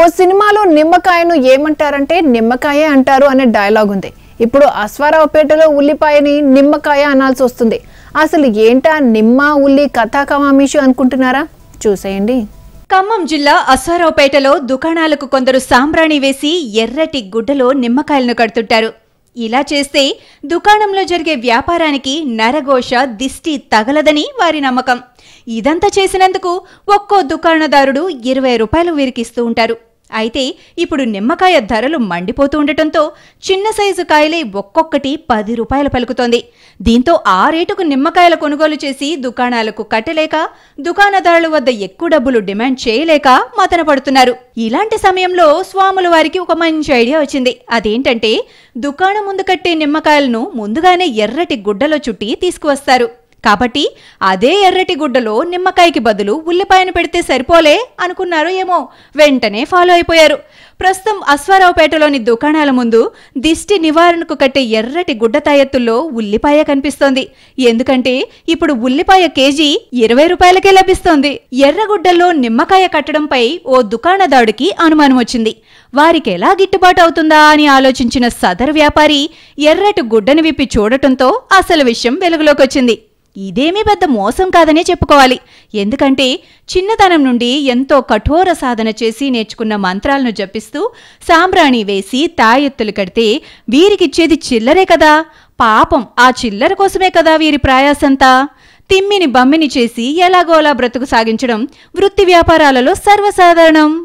ఓ సినిమాలో నిమ్మకాయను ఏమంటారంటే నిమ్మకాయే అంటారు అనే డైలాగ్ ఉంది ఇప్పుడు అశ్వారావుపేటలో ఉల్లిపాయని నిమ్మకాయ అనాల్సి వస్తుంది అసలు ఏంటా నిమ్మ ఉల్లి కథా కమామిషు అనుకుంటున్నారా చూసేయండి ఖమ్మం జిల్లా అశ్వారావుపేటలో దుకాణాలకు కొందరు సాంబ్రాణి వేసి ఎర్రటి గుడ్డలో నిమ్మకాయలను కడుతుంటారు ఇలా చేస్తే దుకాణంలో జరిగే వ్యాపారానికి నరఘోష దిష్టి తగలదని వారి నమ్మకం ఇదంతా చేసినందుకు ఒక్కో దుకాణదారుడు ఇరవై రూపాయలు వీరికిస్తూ ఉంటారు అయితే ఇప్పుడు నిమ్మకాయ ధరలు మండిపోతూ ఉండటంతో చిన్న సైజు కాయలే ఒక్కొక్కటి పది రూపాయలు పలుకుతోంది దీంతో ఆ రేటుకు నిమ్మకాయల కొనుగోలు చేసి దుకాణాలకు కట్టలేక దుకాణదారుల వద్ద ఎక్కువ డబ్బులు డిమాండ్ చేయలేక మతన పడుతున్నారు ఇలాంటి సమయంలో స్వాముల వారికి ఒక మంచి ఐడియా వచ్చింది అదేంటంటే దుకాణం ముందు కట్టే నిమ్మకాయలను ముందుగానే ఎర్రటి గుడ్డలో చుట్టి తీసుకువస్తారు కాబట్టి అదే ఎర్రటి గుడ్డలో నిమ్మకాయకి బదులు ఉల్లిపాయను పెడితే సరిపోలే అనుకున్నారు ఏమో వెంటనే ఫాలో అయిపోయారు ప్రస్తుతం అశ్వారావుపేటలోని దుకాణాల ముందు దిష్టి నివారణకు కట్టే ఎర్రటి గుడ్డ తాయెత్తుల్లో ఉల్లిపాయ కనిపిస్తోంది ఎందుకంటే ఇప్పుడు ఉల్లిపాయ కేజీ ఇరవై రూపాయలకే లభిస్తోంది ఎర్రగుడ్డల్లో నిమ్మకాయ కట్టడంపై ఓ దుకాణదారుడికి అనుమానం వచ్చింది వారికెలా గిట్టుబాటు అవుతుందా అని ఆలోచించిన సదరు వ్యాపారి ఎర్రటి గుడ్డను విప్పి చూడటంతో అసలు విషయం వెలుగులోకి వచ్చింది ఇదేమీ పెద్ద మోసం కాదనే చెప్పుకోవాలి ఎందుకంటే చిన్నతనం నుండి ఎంతో కఠోర సాధన చేసి నేర్చుకున్న మంత్రాలను జపిస్తూ సాంబ్రాణి వేసి తాయెత్తులు కడితే వీరికిచ్చేది చిల్లరే కదా పాపం ఆ చిల్లర కోసమే కదా వీరి ప్రయాసంతా తిమ్మిని బమ్మిని చేసి ఎలాగోలా బ్రతుకు సాగించడం వృత్తి వ్యాపారాలలో సర్వసాధారణం